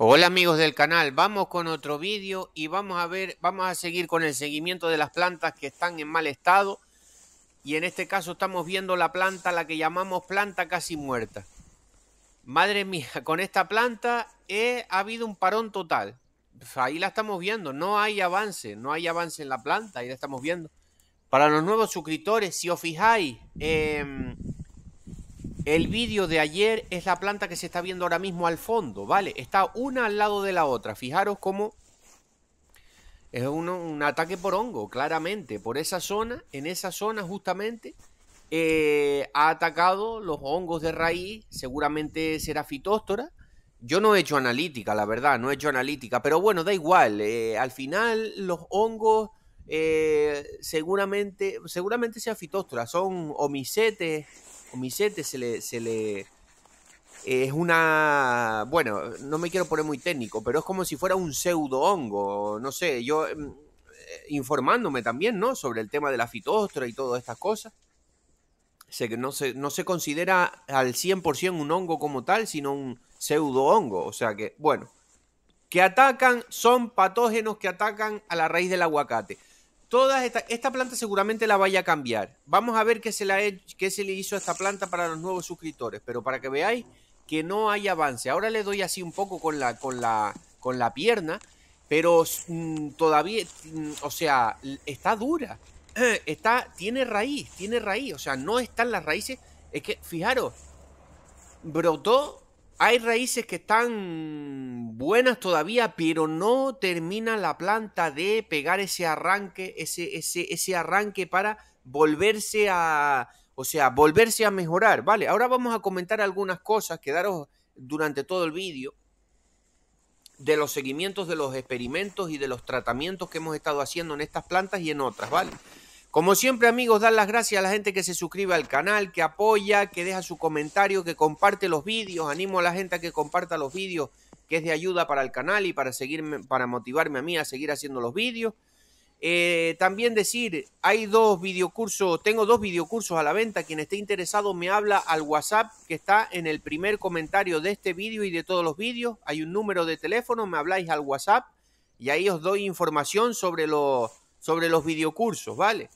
Hola amigos del canal, vamos con otro vídeo y vamos a ver, vamos a seguir con el seguimiento de las plantas que están en mal estado y en este caso estamos viendo la planta, la que llamamos planta casi muerta. Madre mía, con esta planta he, eh, ha habido un parón total. Ahí la estamos viendo, no hay avance, no hay avance en la planta, ahí la estamos viendo. Para los nuevos suscriptores, si os fijáis, em, el vídeo de ayer es la planta que se está viendo ahora mismo al fondo, ¿vale? Está una al lado de la otra. Fijaros cómo es un, ataque por hongo, claramente. Por esa zona, en esa zona justamente, eh, ha atacado los hongos de raíz. Seguramente será fitóstora. Yo no he hecho analítica, la verdad, no he hecho analítica. Pero bueno, da igual. Eh, al final, los hongos eh, seguramente, seguramente sea fitóstora. Son omicetes Omicete se le, eh, es una, bueno, no me quiero poner muy técnico, pero es como si fuera un pseudo hongo, no sé, yo mm, eh, informándome también, ¿no? Sobre el tema de la fitóstra y todas estas cosas. Sé que no se, no se considera al 100% un hongo como tal, sino un pseudo hongo. O sea que, bueno, que atacan, son patógenos que atacan a la raíz del aguacate. Todas esta, planta seguramente la vaya a cambiar. Vamos a ver qué se, la qué se le hizo a esta planta para los nuevos suscriptores, pero para que veáis que no hay avance. Ahora le doy así un poco con la, con la, con la pierna, pero mm, todavía, mm, o sea, está dura. Está, tiene raíz, tiene raíz, o sea, no están las raíces. Es que, fijaros, brotó hay raíces que están buenas todavía, pero no termina la planta de pegar ese arranque, ese, arranque para volverse a, o sea, volverse a mejorar, ¿vale? Ahora vamos a comentar algunas cosas, quedaros durante todo el vídeo, de los seguimientos de los experimentos y de los tratamientos que hemos estado haciendo en estas plantas y en otras, ¿vale? Como siempre amigos, dar las gracias a la gente que se suscribe al canal, que apoya, que deja su comentario, que comparte los vídeos. Animo a la gente a que comparta los vídeos, que es de ayuda para el canal y para, seguirme, para motivarme a mí a seguir haciendo los vídeos. Eh, también decir, hay dos videocursos, tengo dos videocursos a la venta. Quien esté interesado me habla al WhatsApp que está en el primer comentario de este vídeo y de todos los vídeos. Hay un número de teléfono, me habláis al WhatsApp y ahí os doy información sobre, los sobre los videocursos, ¿vale?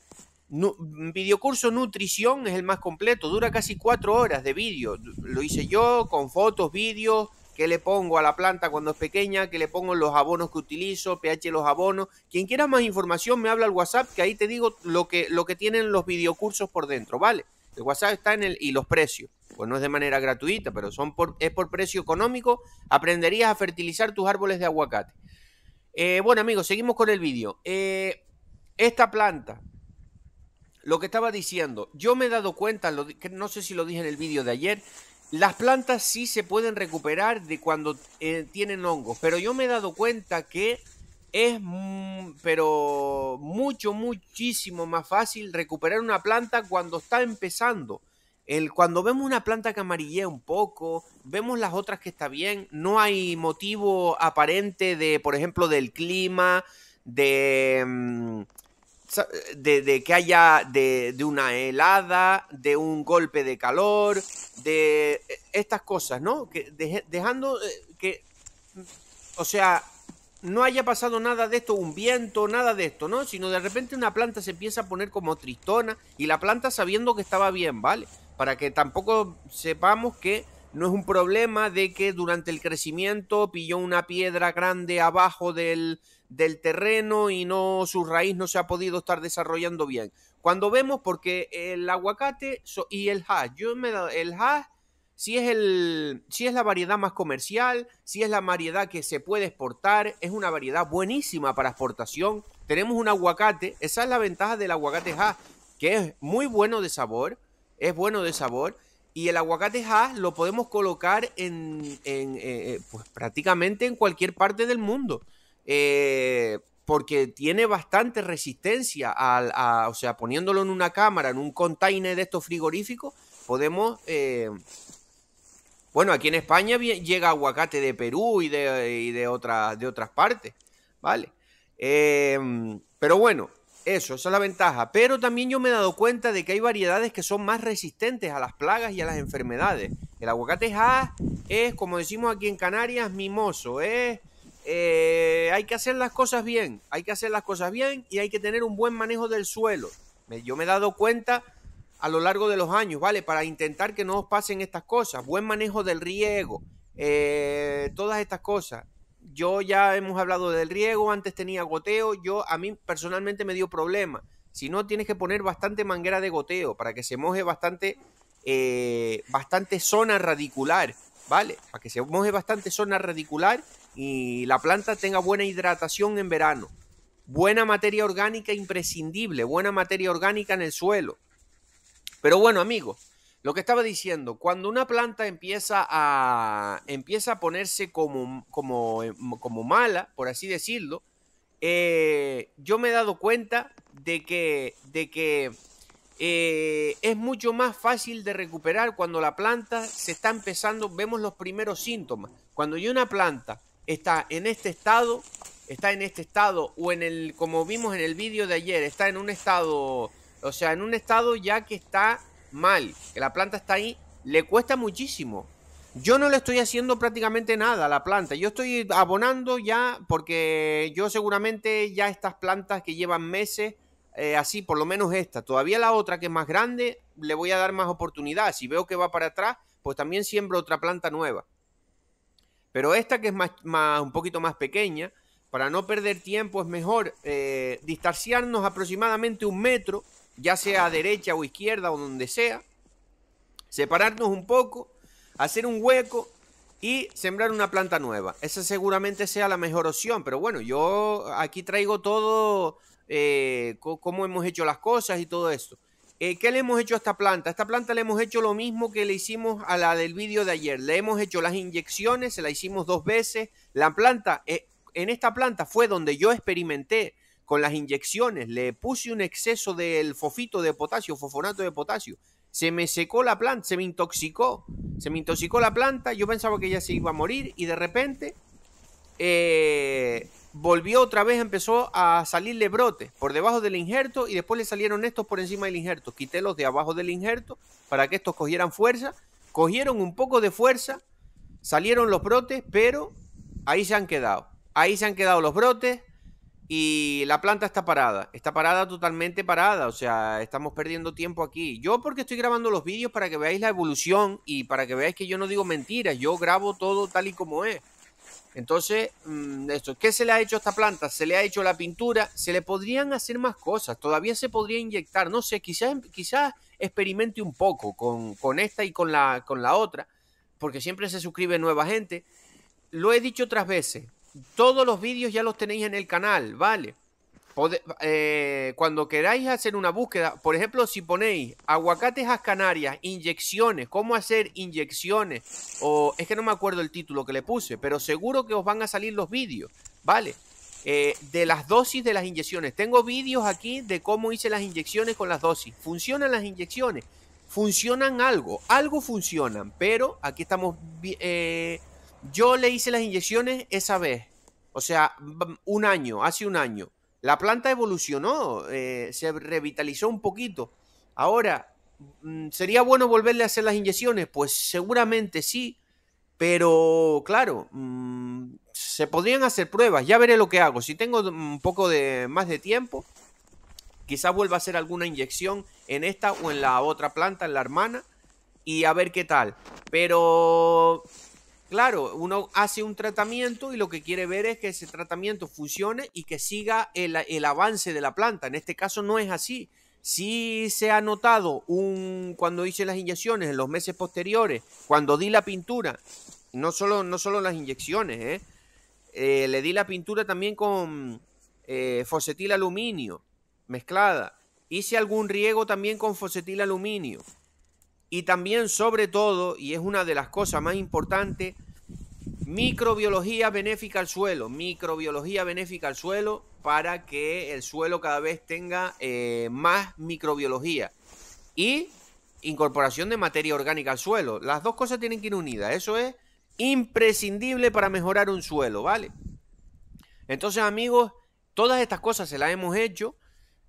videocurso Nutrición es el más completo, dura casi cuatro horas de vídeo. Lo hice yo con fotos, vídeos, que le pongo a la planta cuando es pequeña, que le pongo los abonos que utilizo, pH los abonos. Quien quiera más información me habla al WhatsApp, que ahí te digo lo que, lo que tienen los videocursos por dentro, ¿vale? El WhatsApp está en el y los precios. Pues no es de manera gratuita, pero son por, es por precio económico. Aprenderías a fertilizar tus árboles de aguacate. Eh, bueno, amigos, seguimos con el vídeo. Eh, esta planta lo que estaba diciendo, yo me he dado cuenta, no sé si lo dije en el vídeo de ayer, las plantas sí se pueden recuperar de cuando eh, tienen hongos, pero yo me he dado cuenta que es mm, pero mucho, muchísimo más fácil recuperar una planta cuando está empezando. El, cuando vemos una planta que amarillea un poco, vemos las otras que está bien, no hay motivo aparente de, por ejemplo, del clima, de... Mm, de, que haya de, una helada, de un golpe de calor, de eh, estas cosas, ¿no? Que dejando eh, que, mm, o sea, no haya pasado nada de esto, un viento, nada de esto, ¿no? Sino de repente una planta se empieza a poner como tristona y la planta sabiendo que estaba bien, ¿vale? Para que tampoco sepamos que no es un problema de que durante el crecimiento pilló una piedra grande abajo del, terreno y no su raíz no se ha podido estar desarrollando bien. Cuando vemos, porque el aguacate y el hash, yo me el hash si es, el, si es la variedad más comercial, si es la variedad que se puede exportar, es una variedad buenísima para exportación. Tenemos un aguacate, esa es la ventaja del aguacate hash, que es muy bueno de sabor, es bueno de sabor y el aguacate hash lo podemos colocar en, en eh, eh, pues prácticamente en cualquier parte del mundo. Eh, porque tiene bastante resistencia, al, a, o sea, poniéndolo en una cámara, en un container de estos frigoríficos, podemos... bueno, aquí en España llega aguacate de Perú y de, de, de otras partes, ¿vale? pero bueno, eso, esa es la ventaja. Pero también yo me he dado cuenta de que hay variedades que son más resistentes a las plagas y a las enfermedades. El aguacate ja es, como decimos aquí en Canarias, mimoso. Es, eh, hay que hacer las cosas bien. Hay que hacer las cosas bien y hay que tener un buen manejo del suelo. yo me he dado cuenta a lo largo de los años, ¿vale? Para intentar que no pasen estas cosas. Buen manejo del riego. Eh, todas estas cosas yo ya hemos hablado del riego, antes tenía goteo, yo a mí personalmente me dio problema. Si no, tienes que poner bastante manguera de goteo para que se moje bastante, eh, bastante zona radicular, ¿vale? Para que se moje bastante zona radicular y la planta tenga buena hidratación en verano. Buena materia orgánica imprescindible, buena materia orgánica en el suelo. Pero bueno, amigos, lo que estaba diciendo, cuando una planta empieza a, empieza a ponerse como, como, eh, como mala, por así decirlo, eh, yo me he dado cuenta de que, de que eh, es mucho más fácil de recuperar cuando la planta se está empezando, vemos los primeros síntomas. Cuando ya una planta está en este estado, está en este estado, o en el, como vimos en el vídeo de ayer, está en un estado, o sea, en un estado ya que está mal, que la planta está ahí, le cuesta muchísimo. Yo no le estoy haciendo prácticamente nada a la planta. Yo estoy abonando ya porque yo seguramente ya estas plantas que llevan meses, eh, así por lo menos esta, todavía la otra que es más grande, le voy a dar más oportunidad. Si veo que va para atrás, pues también siembro otra planta nueva. Pero esta que es más, un poquito más pequeña, para no perder tiempo es mejor eh, distanciarnos aproximadamente un metro ya sea derecha o izquierda o donde sea, separarnos un poco, hacer un hueco y sembrar una planta nueva. Esa seguramente sea la mejor opción, pero bueno, yo aquí traigo todo, eh, cómo hemos hecho las cosas y todo esto. Eh, ¿Qué le hemos hecho a esta planta? A esta planta le hemos hecho lo mismo que le hicimos a la del vídeo de ayer. Le hemos hecho las inyecciones, se la hicimos dos veces. La planta, eh, en esta planta fue donde yo experimenté con las inyecciones, le puse un exceso del fofito de potasio, fosfonato de potasio. Se me secó la planta, se me intoxicó, se me intoxicó la planta, yo pensaba que ya se iba a morir y de repente eh, volvió otra vez, empezó a salirle brotes por debajo del injerto y después le salieron estos por encima del injerto. Quité los de abajo del injerto para que estos cogieran fuerza, cogieron un poco de fuerza, salieron los brotes, pero ahí se han quedado. Ahí se han quedado los brotes, y la planta está parada, está parada totalmente parada, o sea, estamos perdiendo tiempo aquí. Yo porque estoy grabando los vídeos para que veáis la evolución y para que veáis que yo no digo mentiras, yo grabo todo tal y como es. Entonces, mm, esto, ¿qué se le ha hecho a esta planta? Se le ha hecho la pintura, se le podrían hacer más cosas, todavía se podría inyectar, no sé, quizás, em, experimente un poco con, esta y con la, con la otra, porque siempre se suscribe nueva gente. Lo he dicho otras veces, todos los vídeos ya los tenéis en el canal, ¿vale? Eh, cuando queráis hacer una búsqueda, por ejemplo, si ponéis aguacates a Canarias, inyecciones, cómo hacer inyecciones, o es que no me acuerdo el título que le puse, pero seguro que os van a salir los vídeos, ¿vale? Eh, de las dosis de las inyecciones. Tengo vídeos aquí de cómo hice las inyecciones con las dosis. ¿Funcionan las inyecciones? Funcionan algo, algo funcionan, pero aquí estamos eh, yo le hice las inyecciones esa vez, o sea, mm, un año, hace un año. La planta evolucionó, eh, se revitalizó un poquito. Ahora, mm, ¿sería bueno volverle a hacer las inyecciones? Pues seguramente sí, pero claro, mm, se podrían hacer pruebas, ya veré lo que hago. Si tengo un poco de, más de tiempo, quizás vuelva a hacer alguna inyección en esta o en la otra planta, en la hermana, y a ver qué tal. Pero Claro, uno hace un tratamiento y lo que quiere ver es que ese tratamiento funcione y que siga el, avance de la planta. En este caso no es así. Sí se ha notado un, cuando hice las inyecciones en los meses posteriores, cuando di la pintura, no solo, no solo las inyecciones, ¿eh? Eh, le di la pintura también con eh, fosetil aluminio mezclada. Hice algún riego también con fosetil aluminio. Y también, sobre todo, y es una de las cosas más importantes, microbiología benéfica al suelo, microbiología benéfica al suelo para que el suelo cada vez tenga eh, más microbiología. Y incorporación de materia orgánica al suelo. Las dos cosas tienen que ir unidas. Eso es imprescindible para mejorar un suelo, ¿vale? Entonces, amigos, todas estas cosas se las hemos hecho,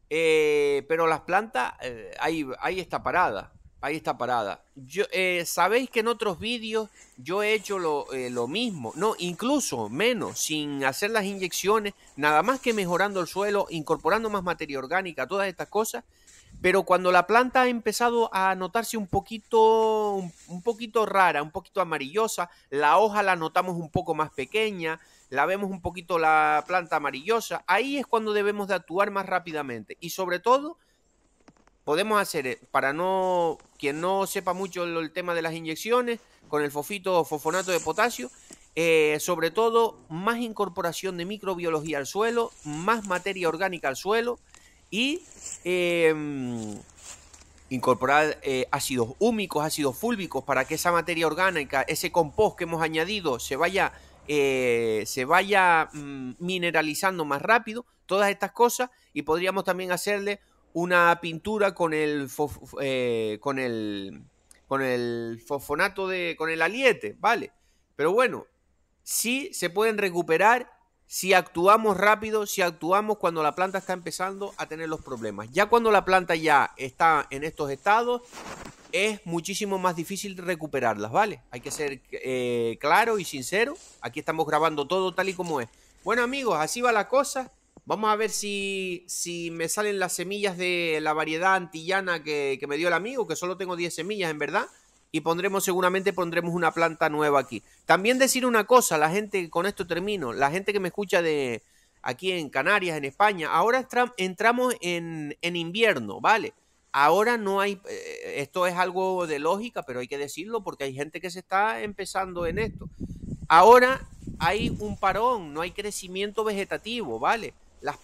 eh, pero las plantas, hay eh, ahí, ahí está parada ahí está parada. Yo, eh, Sabéis que en otros vídeos yo he hecho eh, lo, mismo, no, incluso menos, sin hacer las inyecciones, nada más que mejorando el suelo, incorporando más materia orgánica, todas estas cosas. Pero cuando la planta ha empezado a notarse un poquito, un poquito rara, un poquito amarillosa, la hoja la notamos un poco más pequeña, la vemos un poquito la planta amarillosa, ahí es cuando debemos de actuar más rápidamente. Y sobre todo, podemos hacer, eh, para no quien no sepa mucho el, tema de las inyecciones, con el fosfito o fosfonato de potasio, eh, sobre todo más incorporación de microbiología al suelo, más materia orgánica al suelo y em, incorporar eh, ácidos húmicos, ácidos fúlbicos, para que esa materia orgánica, ese compost que hemos añadido, se vaya, se vaya mm, mineralizando más rápido, todas estas cosas, y podríamos también hacerle una pintura con el, eh, con el, con el fosfonato de, con el aliete, ¿vale? Pero bueno, si se pueden recuperar si actuamos rápido, si actuamos cuando la planta está empezando a tener los problemas. Ya cuando la planta ya está en estos estados, es muchísimo más difícil recuperarlas, ¿vale? Hay que ser eh, claro y sincero. Aquí estamos grabando todo tal y como es. Bueno amigos, así va la cosa. Vamos a ver si, me salen las semillas de la variedad antillana que, me dio el amigo, que solo tengo 10 semillas en verdad y pondremos seguramente pondremos una planta nueva aquí. También decir una cosa, la gente, con esto termino, la gente que me escucha de aquí en Canarias, en España, ahora entramos en invierno, ¿vale? Ahora no hay, eh, esto es algo de lógica, pero hay que decirlo porque hay gente que se está empezando en esto. Ahora hay un parón, no hay crecimiento vegetativo, ¿vale?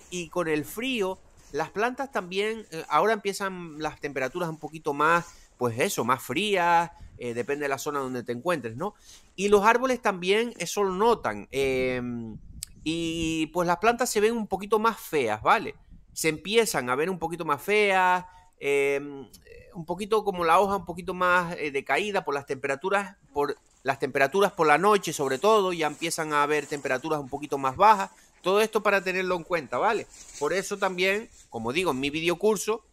y con el frío, las plantas también, eh, ahora empiezan las temperaturas un poquito más, pues eso, más frías, eh, depende de la zona donde te encuentres, ¿no? Y los árboles también eso lo notan. Em, y pues las plantas se ven un poquito más feas, ¿vale? Se empiezan a ver un poquito más feas, em, un poquito como la hoja un poquito más eh, decaída por las temperaturas, por las temperaturas por la noche sobre todo, ya empiezan a haber temperaturas un poquito más bajas todo esto para tenerlo en cuenta, ¿vale? Por eso también, como digo, en mi videocurso,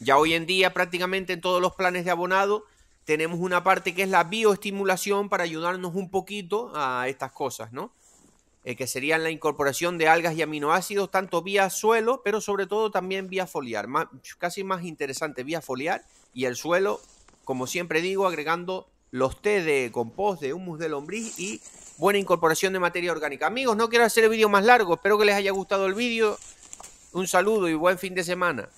ya hoy en día prácticamente en todos los planes de abonado tenemos una parte que es la bioestimulación para ayudarnos un poquito a estas cosas, ¿no? Eh, que serían la incorporación de algas y aminoácidos tanto vía suelo, pero sobre todo también vía foliar. casi más interesante vía foliar y el suelo, como siempre digo, agregando los té de compost, de humus de lombriz y buena incorporación de materia orgánica. Amigos, no quiero hacer el vídeo más largo, espero que les haya gustado el vídeo. Un saludo y buen fin de semana.